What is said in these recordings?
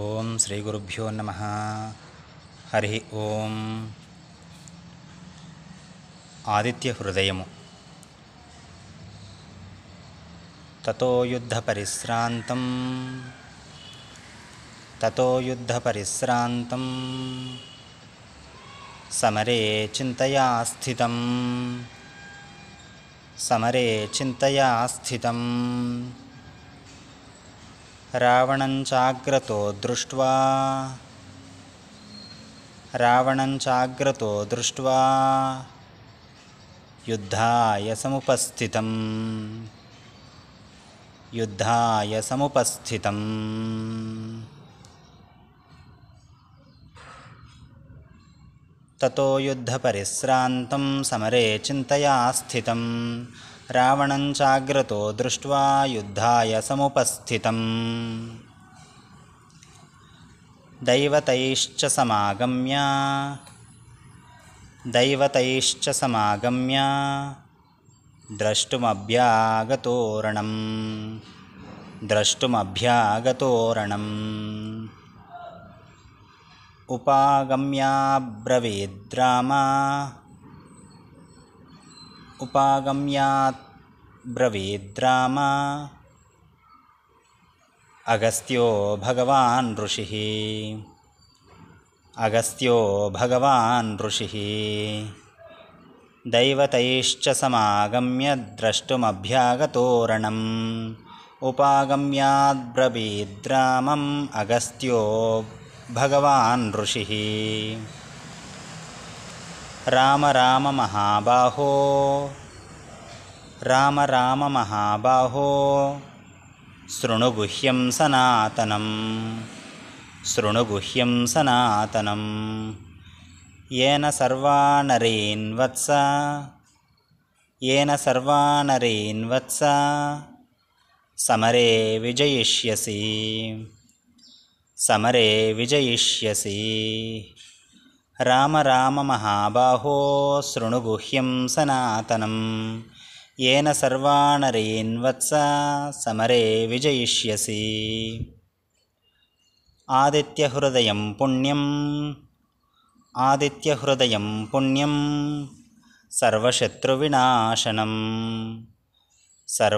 ఓం శ్రీ గురుభ్యో నమ హరి ఓం ఆదిత్య హృదయము తతో యుద్ధ పరిశ్రాంతం తతో యుద్ధ పరిశ్రాంతం సమరే చింతయా స్థితం సమరే చింతయా స్థితం रावणञ्चाग्रतो दृष्ट्वा दृष्ट्वा युद्धाय समुपस्थितं युद्धाय समुपस्थितम् ततो युद्धपरिश्रान्तं समरे चिन्तया स्थितम् रावणञ्चाग्रतो दृष्ट्वा युद्धाय समुपस्थितम् दैवतैश्च समागम्या दैवतैश्च समागम्या द्रष्टुमभ्यागतोरणं द्रष्टुमभ्यागतोरणम् उपागम्या ब्रवीद्रामा उपागम्यात् ब्रवीद्रामा अगस्त्यो भगवान् ऋषिः अगस्त्यो भगवान् ऋषिः दैवतैश्च समागम्य द्रष्टुमभ्यागतोरणम् उपागम्याद्ब्रवीद्रामम् अगस्त्यो भगवान् ऋषिः राम राम महाबाहो राम राम शृणु गुह्यं सनातनं गुह्यं सनातनं येन सर्वानरेन्वत्स वत्स येन सर्वानरेन्वत्स वत्स समरे विजयिष्यसि समरे विजयिष्यसि राम राम महाबाहो शृणुगुह्यं सनातनं येन सर्वाणरीन्वत्स वत्स समरे विजयिष्यसि आदित्यहृदयं पुण्यम् आदित्यहृदयं पुण्यं सर्वशत्रुविनाशनं सर्वशत्रुविनाशनं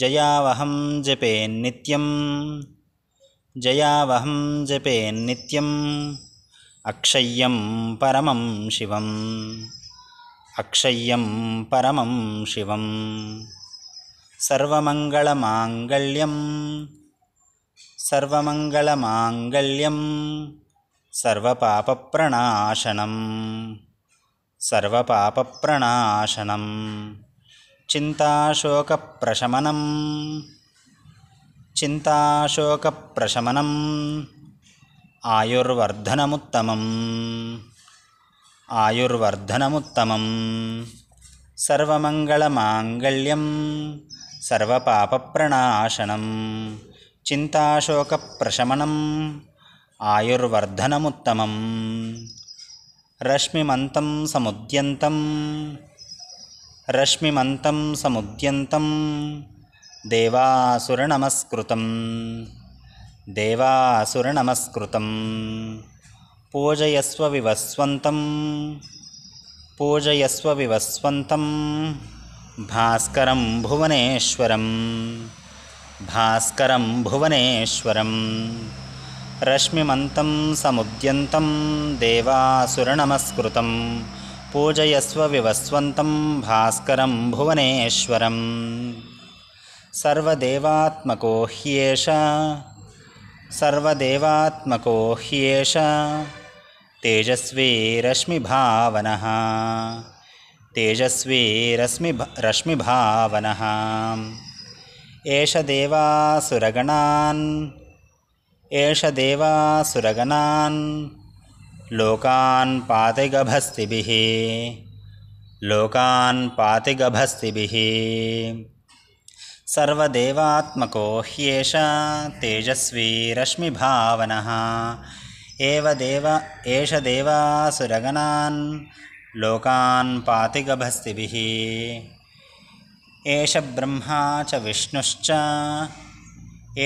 जयावहं जपेन् जयावहं जपे नित्यम् अक्षय्यं परमं शिवम् अक्षय्यं परमं शिवं सर्वमङ्गलमाङ्गल्यं सर्वमङ्गलमाङ्गल्यं सर्वपापप्रणाशनं सर्वपापप्रणाशनं चिन्ताशोकप्रशमनम् चिन्ताशोकप्रशमनम् आयुर्वर्धनमुत्तमम् आयुर्वर्धनमुत्तमं सर्वमङ्गलमाङ्गल्यं सर्वपापप्रणाशनं चिन्ताशोकप्रशमनम् आयुर्वर्धनमुत्तमं रश्मिमन्तं समुद्यन्तं रश्मिमन्तं समुद्यन्तं देवासुरनमस्कृतं देवासुरनमस्कृतं पूजयस्व विवस्वन्तं पूजयस्व विवस्वन्तं भास्करं भुवनेश्वरं भास्करं भुवनेश्वरं रश्मिमन्तं समुद्यन्तं देवासुरनमस्कृतं पूजयस्व विवस्वन्तं भास्करं भुवनेश्वरम् सर्वदेवात्मको ह्येष सर्वदेवात्मको ह्येष तेजस्वी रश्मिभावनः तेजस्वी रश्मि रश्मिभावनः एष देवासुरगणान् एष देवासुरगणान् लोकान् पातिगभस्तिभिः लोकान् पातिगभस्तिभिः सर्वदेवात्मको ह्येष तेजस्वी रश्मिभावनः एव देव एष देवासुरगणान् लोकान् पातिगभस्तिभिः एष ब्रह्मा च विष्णुश्च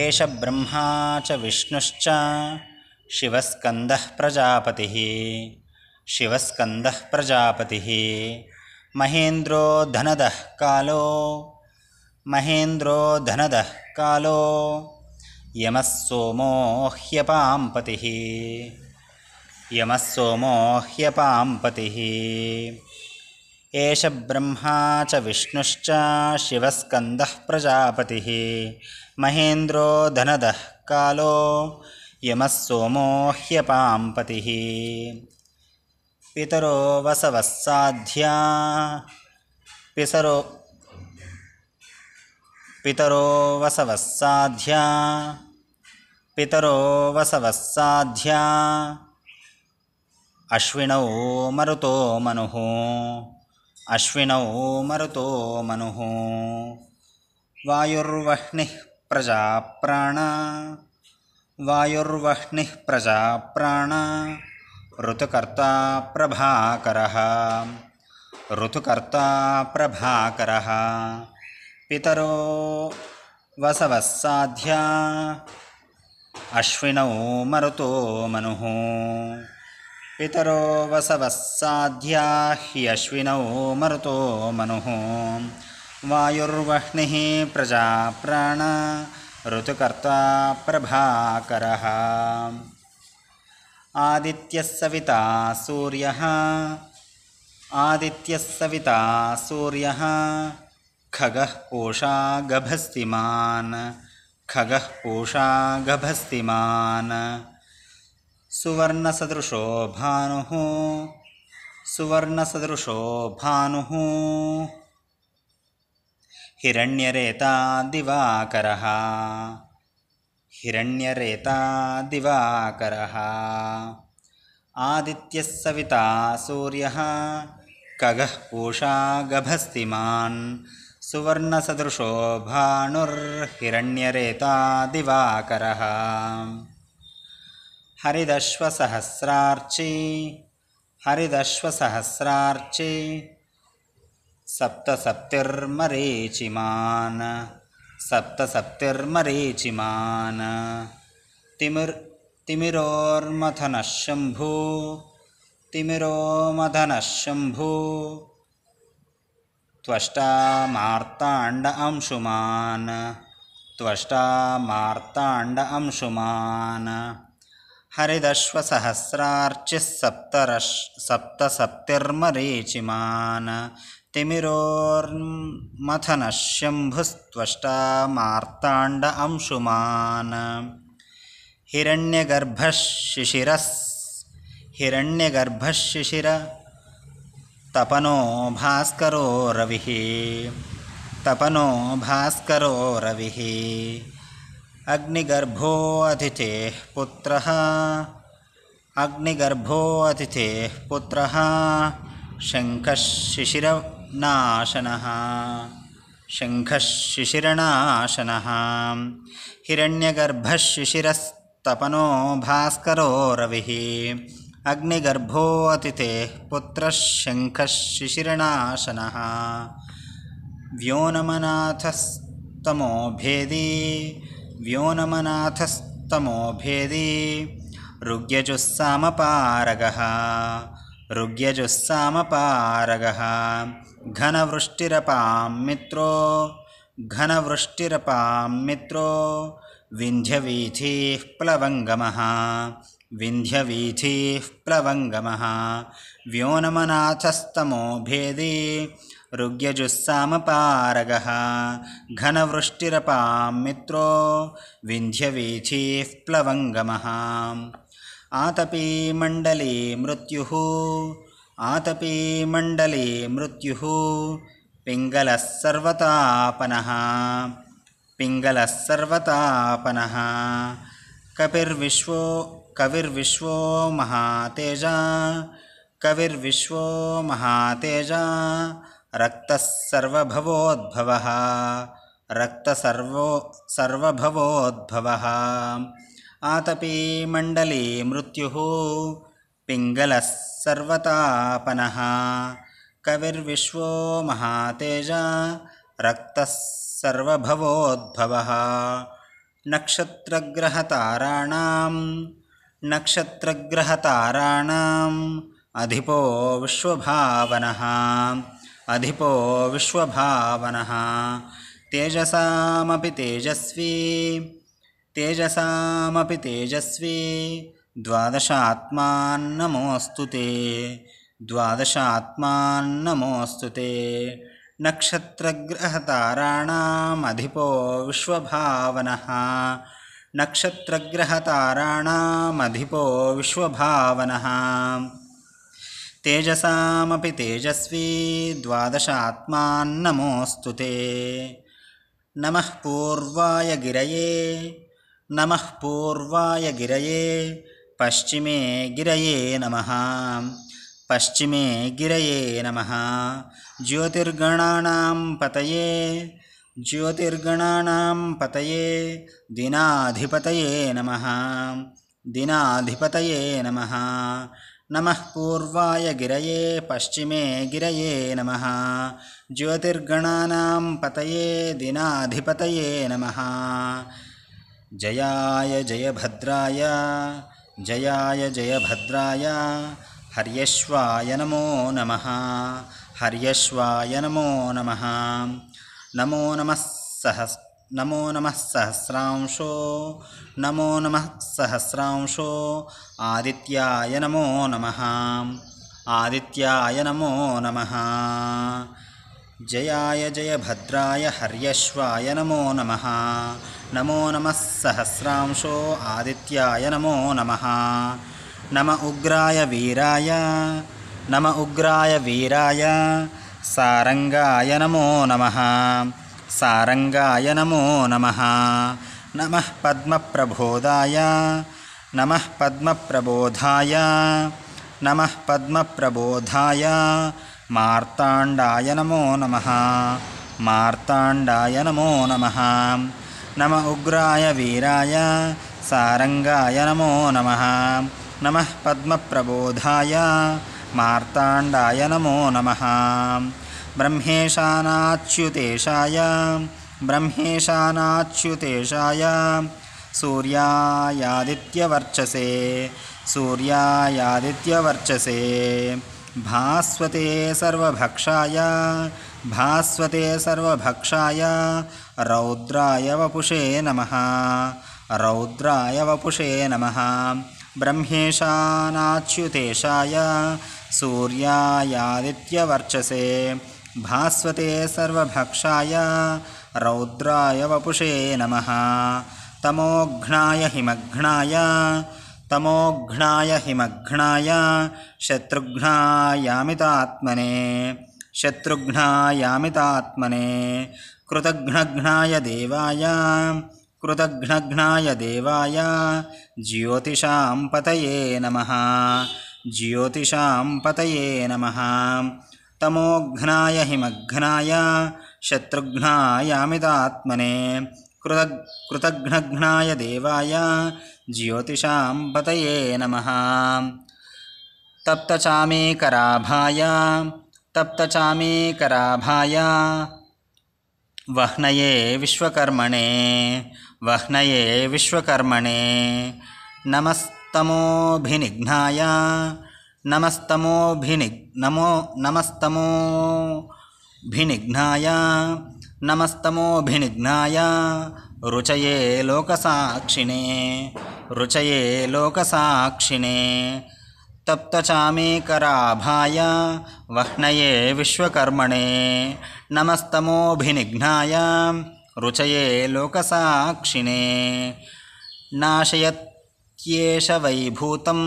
एष ब्रह्मा च विष्णुश्च शिवस्कन्दः प्रजापतिः शिवस्कन्दः प्रजापतिः महेन्द्रो धनदः कालो महेन्द्रो धनदःकालो यमः सोमो ह्यपां पतिः यमः सोमो ह्यपाम्पतिः एष ब्रह्मा च विष्णुश्च शिवस्कन्दः प्रजापतिः महेन्द्रो धनदःकालो यमः सोमो ह्यपां पतिः पितरो वसवः साध्या पिसरो पितरो वसवस्साध्या पितरो वसवस्साध्या अश्विनौ मरुतो मनुः अश्विनौ मरुतो मनुः वायुर्वह्निः प्रजाप्राणा वायुर्वह्निः प्रजाप्राण ऋतुकर्ता प्रभाकरः ऋतुकर्ता प्रभाकरः पितरो वसवस्साध्या साध्या अश्विनौ मरुतो मनुः पितरो वसवः साध्या ह्यश्विनौ मरुतो मनुः वायुर्वह्निः प्रजाप्राण ऋतुकर्ता प्रभाकरः आदित्यः सविता सूर्यः आदित्यस्सविता सूर्यः खगः पूषा गभस्तिमान् खगः पूषा गभस्तिमान् सुवर्णसदृशो भानुः सुवर्णसदृशो भानुः हिरण्यरेता दिवाकरः हिरण्यरेता दिवाकरः सविता सूर्यः खगः पूषा गभस्तिमान् सुवर्णसदृशो भाणुर्हिरण्यरेता दिवाकरः हरिदश्वसहस्रार्चि सप्तसप्तिर्मरीचिमान् सप्तसप्तिर्मरीचिमान् तिमिर् तिमिरोर्मथनः शुम्भु तिमिरोमथनः शुम्भु त्वष्टा मार्ताण्ड अंशुमान् त्वष्टा मार्ताण्ड अंशुमान् हरिदश्वसहस्रार्चिस्सप्तर सप्तसप्तिर्मरेचिमान् तिमिरोमथनशम्भुस्त्वष्टा मार्ताण्ड अंशुमान् हिरण्यगर्भः शिशिरस् शिर तपनो भास्करो रविः तपनो भास्करो रविः अग्निगर्भो पुत्रः पुत्रः अग्निगर्भो अतिथेः पुत्रः शङ्खशिशिरनाशनः शङ्खशिशिरनाशनः हिरण्यगर्भशिशिरस्तपनो भास्करो रविः अग्निगर्भोऽतिथेः पुत्रः शङ्खशिशिरणाशनः व्योनमनाथस्तमो भेदी ऋग्यजुस्सामपारगः ऋग्यजुस्सामपारगः घनवृष्टिरपां मित्रो घनवृष्टिरपां मित्रो विन्ध्यवीथीः प्लवङ्गमः विन्ध्यवीथिः प्लवङ्गमः व्योनमनाथस्तमो भेदे ऋग्यजुस्सामपारगः घनवृष्टिरपा मित्रो विन्ध्यवीथिः प्लवङ्गमः आतपीमण्डले मृत्युः आतपीमण्डले मृत्युः पिङ्गलस्सर्वतापनः पिङ्गलस्सर्वतापनः कपिर्विश्वो कविर्विश्वो महातेजा कविर्विश्वो महातेजा रक्तस्सर्वभवोद्भवः रक्त सर्वो सर्वभवोद्भवः आतपी मण्डली मृत्युः पिङ्गलस्सर्वतापनः कविर्विश्वो महातेजा सर्वभवोद्भवः नक्षत्रग्रहताराणां नक्षत्रग्रहताराणाम् अधिपो विश्वभावनः अधिपो विश्वभावनः तेजसामपि तेजस्वी तेजसामपि तेजस्वी द्वादश आत्मान्नमोऽस्तु ते द्वादश आत्मान्नमोऽस्तु ते नक्षत्रग्रहताराणामधिपो अधिपो विश्वभावनः नक्षत्रग्रहताराणामधिपो विश्वभावनः तेजसामपि तेजस्वी द्वादशात्मान्नमोऽस्तु नमोस्तुते ते नमः पूर्वाय गिरये नमः पूर्वाय गिरये पश्चिमे गिरये नमः पश्चिमे गिरये नमः ज्योतिर्गणानां पतये ज्योतिर्गणानां पतये दिनाधिपतये नमः दिनाधिपतये नमः नमः पूर्वाय गिरये पश्चिमे गिरये नमः ज्योतिर्गणानां पतये दिनाधिपतये नमः जयाय जयभद्राय जयाय जयभद्राय हर्यश्वाय नमो नमः हर्यश्वाय नमो नमः नमो नमः नमो नमः सहस्रांशो नमो नमः सहस्रांशो आदित्याय नमो नमः आदित्याय नमो नमः जयाय जय भद्राय हर्यश्वाय नमो नमः नमो नमः सहस्रांशो आदित्याय नमो नमः नम उग्राय वीराय नम उग्राय वीराय సారంగాయ నమో నమ సారంగాయ నమో నమ నమ పద్మప్రబోధాయ నమ పద్మప్రబోధాయ నమ పద్మప్రబోధాయ మార్తాండాయ నమో నమ మార్తాండాయ నమో నమ నమ ఉగ్రాయ వీరాయ సారంగాయ నమో నమ నమ పద్మప్రబోధాయ मार्ताण्डाय नमो नमः ब्रह्मेशानाच्युतेशाय ब्रह्मेशानाच्युतेशाय सूर्यायादित्यवर्चसे सूर्यायादित्यवर्चसे भास्वते सर्वभक्षाय भास्वते सर्वभक्षाय रौद्राय वपुषे नमः रौद्राय वपुषे नमः ब्रह्मेशानाच्युतेशाय सूर्यायादित्यवर्चसे भास्वते सर्वभक्षाय रौद्राय वपुषे नमः तमोघ्नाय हिमघ्नाय तमोघ्नाय हिमघ्नाय शत्रुघ्नायामितात्मने शत्रुघ्नायामितात्मने कृतघ्नघ्नाय देवाय कृतघ्नघ्नाय देवाय ज्योतिषां पतये नमः ज्योतिषां पतये नमः तमोघ्नाय हिमघ्नाय शत्रुघ्नायामितात्मने कृत कृतघ्नघ्नाय देवाय ज्योतिषां पतये नमः तप्तचामीकराभाय तप्तचामकराभाय वह्नये विश्वकर्मणे वह्नये विश्वकर्मणे नमस्तमोभिनिघ्नाय नमस्तमोभिनि नमो नमस्तमोभिनिघ्नाय नमस्तमोभिनिघ्नाय रुचये लोकसाक्षिणे रुचये लोकसाक्षिणे तप्तचामीकराभाय वह्नये विश्वकर्मणे नमस्तमोभिनिघ्नाय रुचये लोकसाक्षिणे नाशयत् नाशयत्येष वैभूतं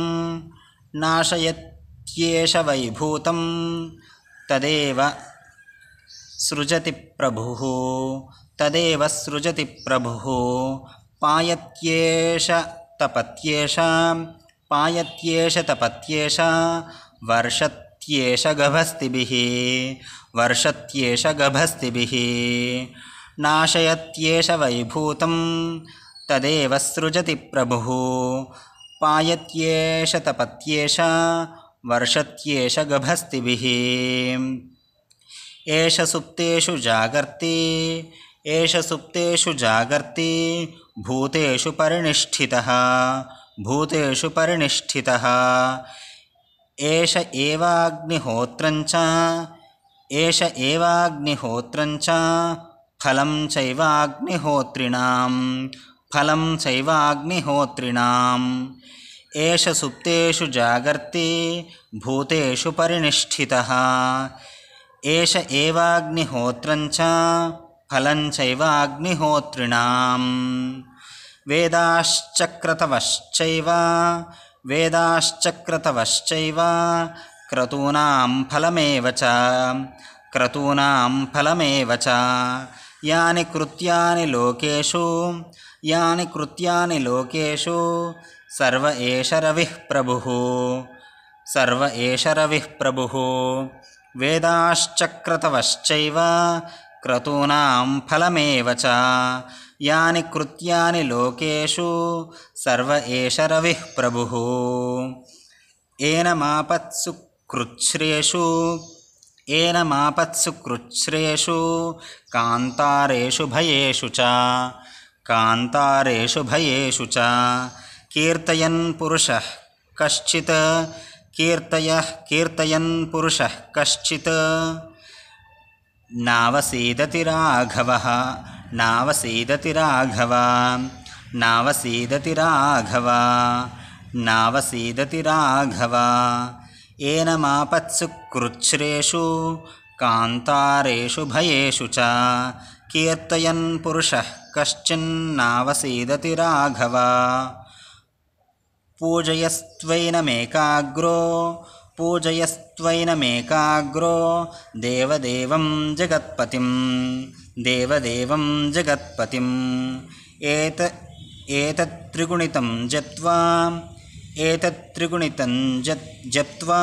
नाशयत्येष वैभूतं तदेव सृजति प्रभुः तदेव सृजति प्रभुः पायत्येष तपत्येष पायत्येष तपत्येष वर्षत्येष गभस्तिभिः वर्षत्येष गभस्तिभिः नाशयत्येष वैभूतं तदेव सृजति प्रभु पायत्येष तपत्येष वर्षत्येष गभस्तिभिः एष सुप्तेषु जागर्ति एष सुप्तेषु जागर्ति भूतेषु परिनिष्ठितः भूतेषु परिनिष्ठितः एष च एष च फलं चैवाग्निहोत्रिणां फलं चैवाग्निहोत्रिणाम् एष सुप्तेषु जागर्ति भूतेषु परिनिष्ठितः एष एवाग्निहोत्रं च फलं चैव वेदाश्चक्रतवश्चैव वेदाश्चक्रतवश्चैव क्रतूनां फलमेव च क्रतूनां फलमेव च यानि कृत्यानि लोकेषु यानि कृत्यानि लोकेषु सर्व एष रविः प्रभुः सर्व एष रविः प्रभुः वेदाश्चक्रतवश्चैव क्रतूनां फलमेव च यानि कृत्यानि लोकेषु सर्व रविः प्रभुः एनमापत्सु कृच्छ्रेषु एनमापत्सु कृच्छ्रेषु कान्तारेषु भयेषु च कान्तारेषु भयेषु च कीर्तयन् पुरुषः कश्चित् कीर्तयः कीर्तयन् पुरुषः कश्चित् नावसीदति राघवः नावसीदति राघव नावसीदति राघव नावसीदति राघव एनमापत्सु कृच्छ्रेषु कान्तारेषु भयेषु च कीर्तयन् पुरुषः कश्चिन्नावसीदति राघव पूजयस्त्वैनमेकाग्रो पूजयस्त्वैनमेकाग्रो देवदेवं जगत्पतिं देवदेवं जगत्पतिं एत एतत्त्रिगुणितं जत्वा एतत्त्रिगुणितं जत्वा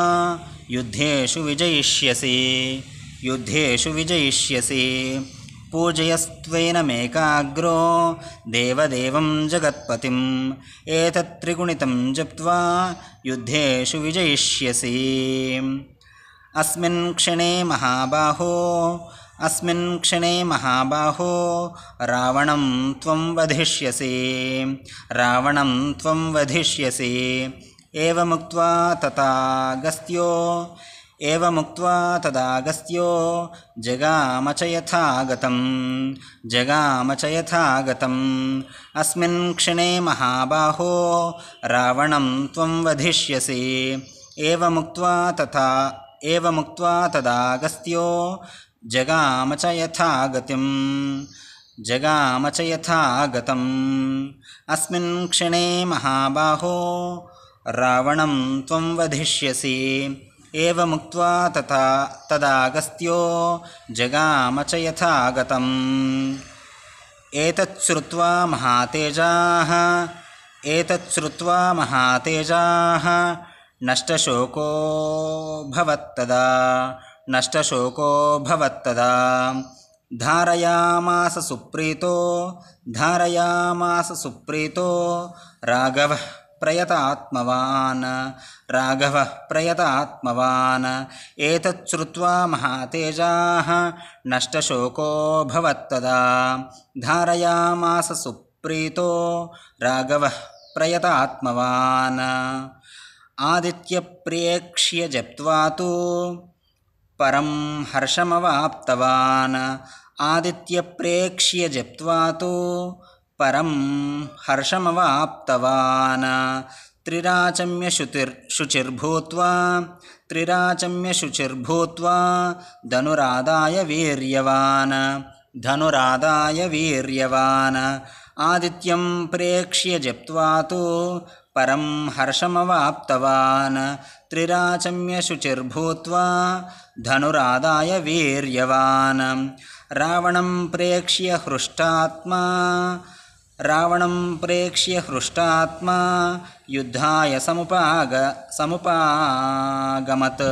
युद्धेषु विजयिष्यसि युद्धेषु विजयिष्यसि पूजयस्त्वेनमेकाग्रो देवदेवं जगत्पतिम् एतत् त्रिगुणितं युद्धेषु विजयिष्यसि अस्मिन् क्षणे महाबाहो अस्मिन् क्षणे महाबाहो रावणं त्वं वधिष्यसि रावणं त्वं वधिष्यसि एवमुक्त्वा तथा गस्त्यो एवमुक्त्वा तदागस्त्यो यथागतं जगाम च यथागतम् अस्मिन् क्षणे महाबाहो रावणं त्वं वधिष्यसि एवमुक्त्वा तथा एवमुक्त्वा तदागस्त्यो च यथागतिं जगाम च यथागतम् अस्मिन् क्षणे महाबाहो रावणं त्वं वधिष्यसि एवमुक्त्वा तथा तदागस्त्यो जगाम च यथागतम् एतच्छ्रुत्वा महातेजाः एतच्छ्रुत्वा महातेजाः नष्टशोको भवत्तदा नष्टशोको भवत्तदा धारयामास सुप्रीतो धारयामास सुप्रीतो राघवः प्रयत आत्मवान् राघवः प्रयत आत्मवान् एतत् श्रुत्वा महातेजाः नष्टशोकोऽभवत्तदा धारयामास सुप्रीतो राघवः प्रयत आत्मवान् आदित्यप्रेक्ष्य जप्त्वा तु परं हर्षमवाप्तवान् आदित्यप्रेक्ष्य जप्त्वा तु परं हर्षमवाप्तवान् त्रिराचम्यशुतिर् शुचिर्भूत्वा त्रिराचम्य शुचिर्भूत्वा धनुरादाय वीर्यवान् धनुरादाय वीर्यवान् आदित्यं प्रेक्ष्य जप्त्वा तु परं हर्षमवाप्तवान् त्रिराचम्य शुचिर्भूत्वा वीर्यवान् रावणं प्रेक्ष्य हृष्टात्मा रावणं प्रेक्ष्य हृष्टात्मा युद्धाय समुपाग समुपागमत्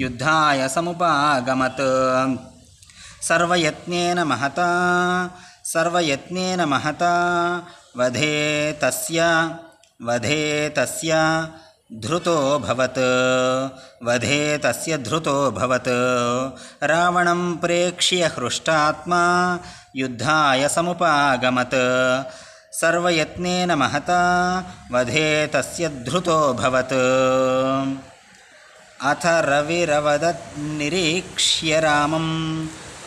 युद्धाय समुपागमत् सर्वयत्नेन महता सर्वयत्नेन महता वधे तस्य वधे तस्य धृतो भवत् वधे तस्य धृतो भवत् रावणं प्रेक्ष्य हृष्टात्मा युद्धाय समुपागमत् सर्वयत्नेन महता वधे तस्य धृतोऽभवत् अथ रविरवदन्निरीक्ष्य रामम्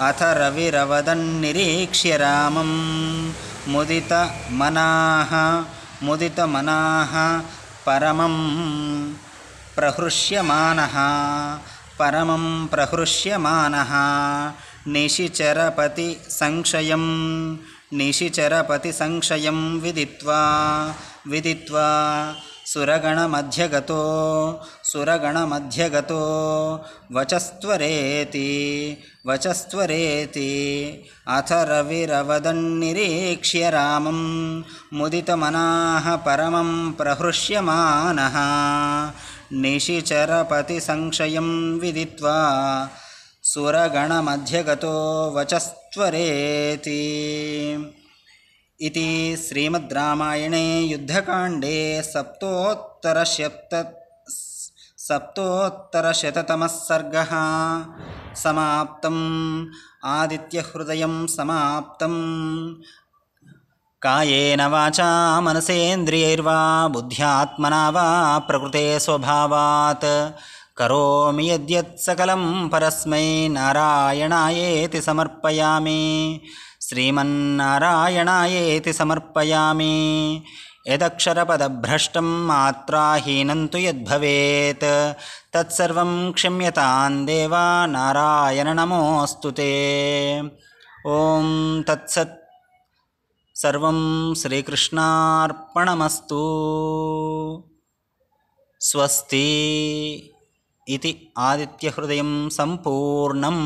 अथ रविरवदन्निरीक्ष्य रामं मुदितमनाः मुदितमनाः परमं प्रहृष्यमानः परमं प्रहृष्यमानः निशिचरपतिसंशयं निशिचरपतिसंशयं विदित्वा विदित्वा सुरगणमध्यगतो सुरगणमध्यगतो वचस्त्वरेति वचस्त्वरेति अथ रविरवदन्निरीक्ष्य रामं मुदितमनाः परमं प्रहृष्यमानः निशिचरपतिसंशयं विदित्वा सुरगणमध्यगतो वचस्त्वरेति इति श्रीमद् रामायणे युद्धकाण्डे सप्तोत्तरशप्त सप्तोत्तरशततमः सर्गः समाप्तम् आदित्यहृदयं समाप्तं कायेन वाचा मनसेन्द्रियैर्वा बुद्ध्यात्मना वा प्रकृते स्वभावात् करोमि यद्यत् सकलं परस्मै नारायणायेति समर्पयामि श्रीमन्नारायणायेति समर्पयामि यदक्षरपदभ्रष्टं मात्राहीनं तु यद्भवेत् तत्सर्वं क्षम्यतां देवा नारायण नमोऽस्तु ते ॐ तत्सत् सर्वं श्रीकृष्णार्पणमस्तु स्वस्ति इति आदित्यहृदयं सम्पूर्णम्